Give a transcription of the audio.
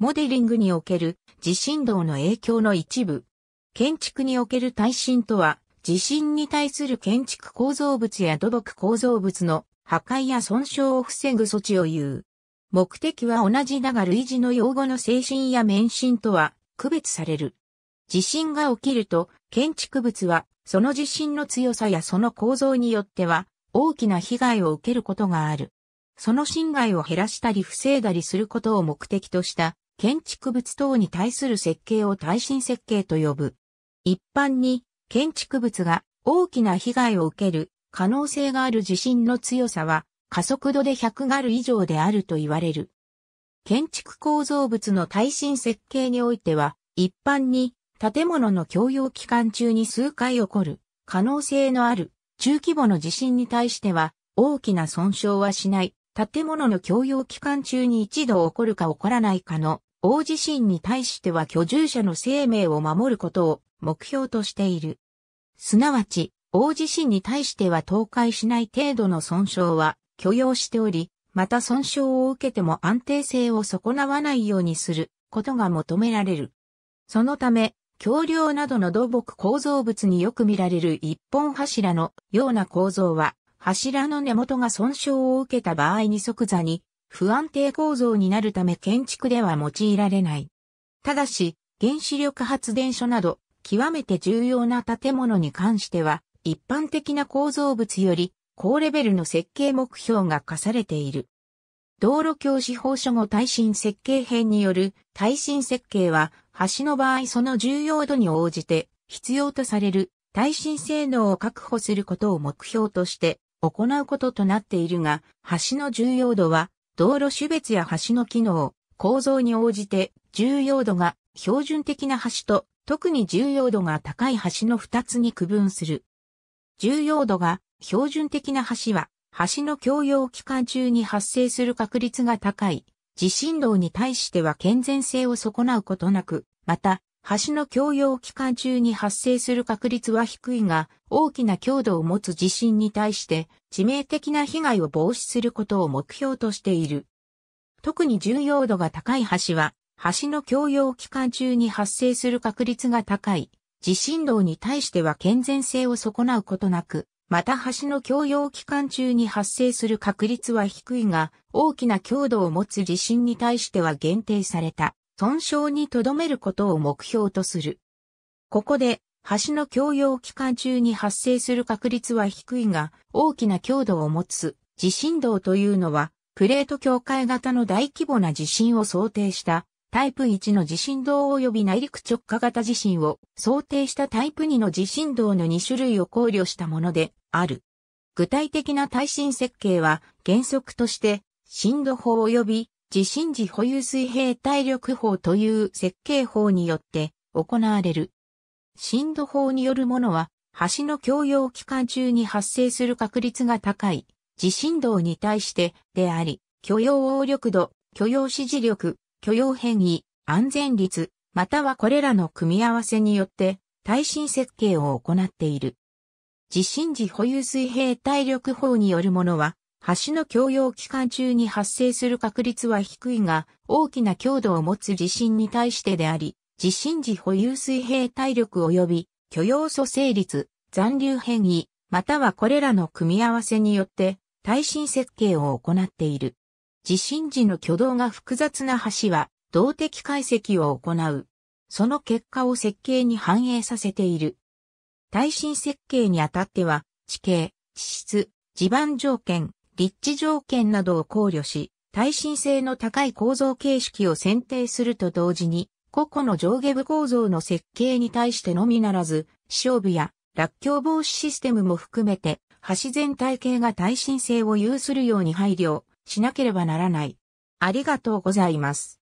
モデリングにおける地震動の影響の一部。建築における耐震とは、地震に対する建築構造物や土木構造物の破壊や損傷を防ぐ措置を言う。目的は同じだが類似の用語の精神や免震とは区別される。地震が起きると、建築物はその地震の強さやその構造によっては大きな被害を受けることがある。その侵害を減らしたり防いだりすることを目的とした建築物等に対する設計を耐震設計と呼ぶ。一般に建築物が大きな被害を受ける可能性がある地震の強さは加速度で100ガル以上であると言われる。建築構造物の耐震設計においては一般に建物の共用期間中に数回起こる可能性のある中規模の地震に対しては大きな損傷はしない建物の共用期間中に一度起こるか起こらないかの大地震に対しては居住者の生命を守ることを目標としている。すなわち、大地震に対しては倒壊しない程度の損傷は許容しており、また損傷を受けても安定性を損なわないようにすることが求められる。そのため、橋梁などの土木構造物によく見られる一本柱のような構造は、柱の根元が損傷を受けた場合に即座に不安定構造になるため建築では用いられない。ただし、原子力発電所など、極めて重要な建物に関しては、一般的な構造物より高レベルの設計目標が課されている。道路橋司法書後耐震設計編による耐震設計は、橋の場合その重要度に応じて必要とされる耐震性能を確保することを目標として行うこととなっているが、橋の重要度は道路種別や橋の機能、構造に応じて重要度が標準的な橋と特に重要度が高い橋の2つに区分する。重要度が標準的な橋は橋の共用期間中に発生する確率が高い。地震動に対しては健全性を損なうことなく、また橋の供用期間中に発生する確率は低いが、大きな強度を持つ地震に対して致命的な被害を防止することを目標としている。特に重要度が高い橋は、橋の供用期間中に発生する確率が高い。地震動に対しては健全性を損なうことなく、また橋の供用期間中に発生する確率は低いが、大きな強度を持つ地震に対しては限定された。損傷にとどめることを目標とする。ここで、橋の供用期間中に発生する確率は低いが、大きな強度を持つ地震動というのは、プレート境界型の大規模な地震を想定したタイプ1の地震動及び内陸直下型地震を想定したタイプ2の地震動の2種類を考慮したものである。具体的な耐震設計は原則として震度法及び地震時保有水平体力法という設計法によって行われる。震度法によるものは、橋の供用期間中に発生する確率が高い、地震動に対してであり、許容応力度、許容支持力、許容変異、安全率、またはこれらの組み合わせによって、耐震設計を行っている。地震時保有水平体力法によるものは、橋の共用期間中に発生する確率は低いが、大きな強度を持つ地震に対してであり、地震時保有水平体力及び許容組成率、残留変異、またはこれらの組み合わせによって耐震設計を行っている。地震時の挙動が複雑な橋は動的解析を行う。その結果を設計に反映させている。耐震設計にあたっては、地形、地質、地盤条件、立地条件などを考慮し、耐震性の高い構造形式を選定すると同時に、個々の上下部構造の設計に対してのみならず、勝負部や落橋防止システムも含めて、橋全体系が耐震性を有するように配慮しなければならない。ありがとうございます。